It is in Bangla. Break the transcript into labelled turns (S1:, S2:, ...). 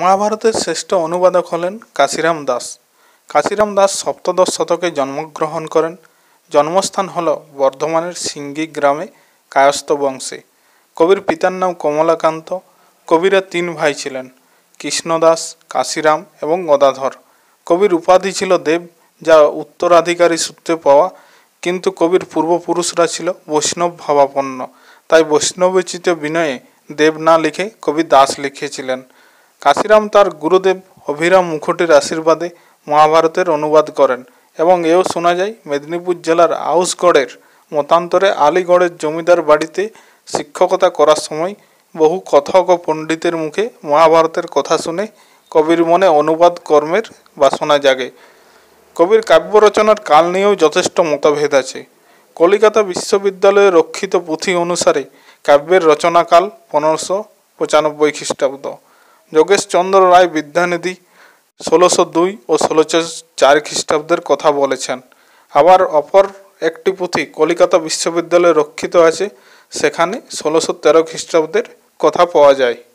S1: মহাভারতের শ্রেষ্ঠ অনুবাদক হলেন কাশিরাম দাস কাশিরাম দাস সপ্তদশ শতকে জন্মগ্রহণ করেন জন্মস্থান হল বর্ধমানের সিঙ্গি গ্রামে কায়স্থ বংশে কবির পিতার নাম কমলাকান্ত কবিরা তিন ভাই ছিলেন কৃষ্ণদাস কাশিরাম এবং গদাধর কবির উপাধি ছিল দেব যা উত্তরাধিকারী সূত্রে পাওয়া কিন্তু কবির পূর্বপুরুষরা ছিল বৈষ্ণব ভাবাপন্ন তাই বৈষ্ণবচিত বিনয়ে দেব না লিখে কবি দাস লিখেছিলেন কাশিরাম তার গুরুদেব অভিরাম মুখোটের আশীর্বাদে মহাভারতের অনুবাদ করেন এবং এও শোনা যায় মেদিনীপুর জেলার আউসগড়ের মতান্তরে আলিগড়ের জমিদার বাড়িতে শিক্ষকতা করার সময় বহু কথক ও পণ্ডিতের মুখে মহাভারতের কথা শুনে কবির মনে অনুবাদ কর্মের বাসনা জাগে কবির কাব্য রচনার কাল নিয়েও যথেষ্ট মতভেদ আছে কলিকাতা বিশ্ববিদ্যালয়ে রক্ষিত পুঁথি অনুসারে কাব্যের রচনাকাল পনেরোশো পঁচানব্বই খ্রিস্টাব্দ যোগেশচন্দ্র রায় বিদ্যানিধি ষোলোশো দুই ও ষোলোশো চার খ্রিস্টাব্দের কথা বলেছেন আবার অপর একটি পুঁথি কলিকাতা বিশ্ববিদ্যালয়ে রক্ষিত আছে সেখানে ষোলোশো তেরো খ্রিস্টাব্দের কথা পাওয়া যায়